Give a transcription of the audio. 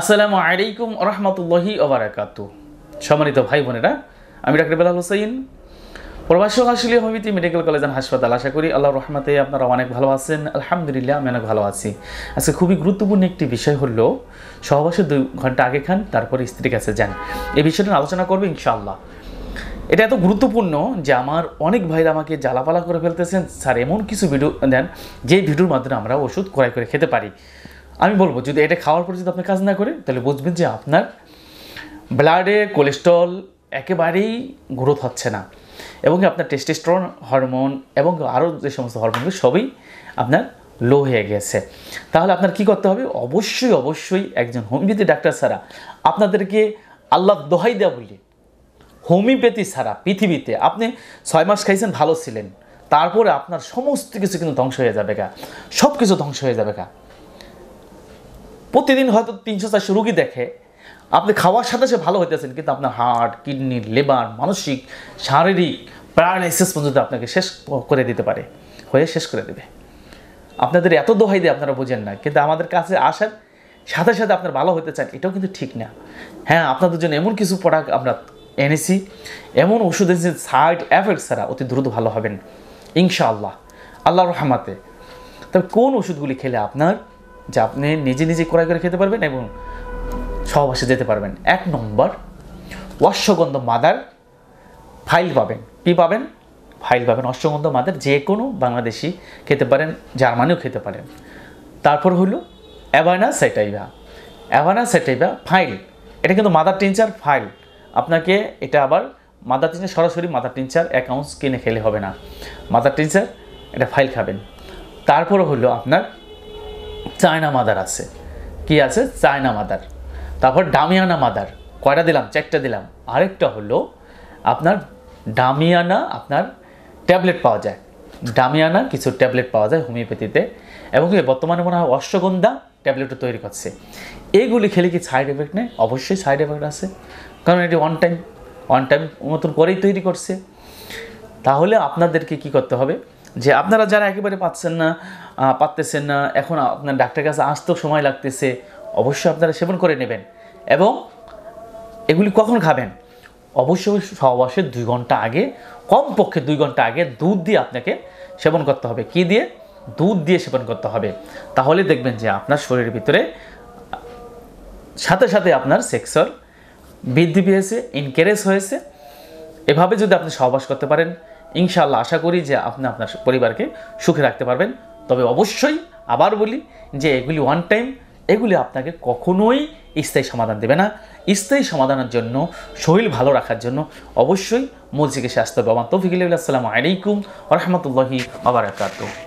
আসসালামু আলাইকুম রহমতুল্লাহি ওবরাকাতু সম্মানিত ভাই বোনেরা আমি ডাক্তার বেলাল হোসেন প্রবাসী আসলে হোমিতি মেডিকেল কলেজ অ্যান্ড হাসপাতাল আশা করি আল্লাহ রহমাতে আপনারা অনেক ভালো আছেন আলহামদুলিল্লাহ আমি অনেক ভালো আছি আজকে খুবই গুরুত্বপূর্ণ একটি বিষয় হলো সহবাসে দুই ঘন্টা আগে খান তারপর স্ত্রীর কাছে যান এই বিষয়টা আলোচনা করবে ইনশাআল্লাহ এটা এত গুরুত্বপূর্ণ যে আমার অনেক ভাইরা আমাকে জ্বালাপালা করে ফেলতেছেন স্যার এমন কিছু ভিডিও দেন যে ভিডিওর মাধ্যমে আমরা ওষুধ ক্রয় করে খেতে পারি আমি বলবো যদি এটা খাওয়ার পর যদি আপনি কাজ না করে তাহলে বুঝবেন যে আপনার ব্লাডে কোলেস্ট্রল একেবারেই গ্রোথ হচ্ছে না এবং আপনার টেস্টেস্ট্রন হরমোন এবং আরও যে সমস্ত হরমোনগুলো সবই আপনার লো হয়ে গেছে তাহলে আপনার কি করতে হবে অবশ্যই অবশ্যই একজন হোমিওপ্যাথি ডাক্তার ছাড়া আপনাদেরকে আল্লাহ দোহাই দেওয়া বলি হোমিওপ্যাথি ছাড়া পৃথিবীতে আপনি ছয় মাস খাইছেন ভালো ছিলেন তারপরে আপনার সমস্ত কিছু কিন্তু ধ্বংস হয়ে যাবে গা সব কিছু ধ্বংস হয়ে যাবে গা প্রতিদিন হয়তো তিনশো চারশো রুগী দেখে আপনি খাওয়ার সাথে সে ভালো হইতেছেন কিন্তু আপনার হার্ট কিডনি লেবার মানসিক শারীরিক প্যারালাইসিস পর্যন্ত আপনাকে শেষ করে দিতে পারে হয়ে শেষ করে দেবে আপনাদের এত দোহাই দিয়ে আপনারা বোঝেন না কিন্তু আমাদের কাছে আসার সাথে সাথে আপনার ভালো হতে চান এটাও কিন্তু ঠিক না হ্যাঁ আপনাদের জন্য এমন কিছু প্রোডাক্ট আমরা এনেছি এমন ওষুধ এনেছি সাইড এফেক্ট ছাড়া অতি দ্রুত ভালো হবেন ইনশাআল্লাহ আল্লাহ রহমাতে তবে কোন ওষুধগুলি খেলে আপনার যে আপনি নিজে নিজে ক্রয় করে খেতে পারবেন এবং সহবাসে যেতে পারবেন এক নম্বর অশ্বগন্ধ মাদার ফাইল পাবেন কি পাবেন ফাইল পাবেন অশ্বগন্ধ মাদার যে কোনো বাংলাদেশি খেতে পারেন জার্মানিও খেতে পারেন তারপর হলো অ্যাভানা সেটাইভা অ্যাভানা সেটাইভা ফাইল এটা কিন্তু মাদার টিনচার ফাইল আপনাকে এটা আবার মাদার টিনচার সরাসরি মাদার টিনচার অ্যাকাউন্টস কিনে খেলে হবে না মাদার টিনচার এটা ফাইল খাবেন তারপর হলো আপনার চায়না মাদার আছে কি আছে চায়না মাদার তারপর ডামিয়ানা মাদার কয়টা দিলাম চারটা দিলাম আরেকটা হলো আপনার ডামিয়ানা আপনার ট্যাবলেট পাওয়া যায় ডামিয়ানা কিছু ট্যাবলেট পাওয়া যায় হোমিওপ্যাথিতে এবং বর্তমানে মনে হয় অশ্বগন্ধা ট্যাবলেটও তৈরি করছে এইগুলি খেলে কি সাইড এফেক্ট নেই অবশ্যই সাইড এফেক্ট আছে কারণ এটি ওয়ান টাইম ওয়ান টাইম মতন করেই তৈরি করছে তাহলে আপনাদেরকে কি করতে হবে যে আপনারা যারা একেবারে পাচ্ছেন না পারতেছেন না এখন আপনার ডাক্তারের কাছে আসতেও সময় লাগতেছে অবশ্যই আপনারা সেবন করে নেবেন এবং এগুলি কখন খাবেন অবশ্যই সহবাসের দুই ঘন্টা আগে কমপক্ষে দুই ঘন্টা আগে দুধ দিয়ে আপনাকে সেবন করতে হবে কি দিয়ে দুধ দিয়ে সেবন করতে হবে তাহলে দেখবেন যে আপনার শরীরের ভিতরে সাথে সাথে আপনার সেক্সর বৃদ্ধি পেয়েছে ইনকারেজ হয়েছে এভাবে যদি আপনি সহবাস করতে পারেন ইনশাল্লাহ আশা করি যে আপনি আপনার পরিবারকে সুখে রাখতে পারবেন তবে অবশ্যই আবার বলি যে এগুলি ওয়ান টাইম এগুলি আপনাকে কখনোই স্থায়ী সমাধান দেবে না স্থায়ী সমাধানের জন্য শরীর ভালো রাখার জন্য অবশ্যই মসজিদে স্বাস্থ্য আসতে হবে আমার তৌফিকুল্লাহ আসসালামু আলাইকুম রহমতুল্লাহি আবার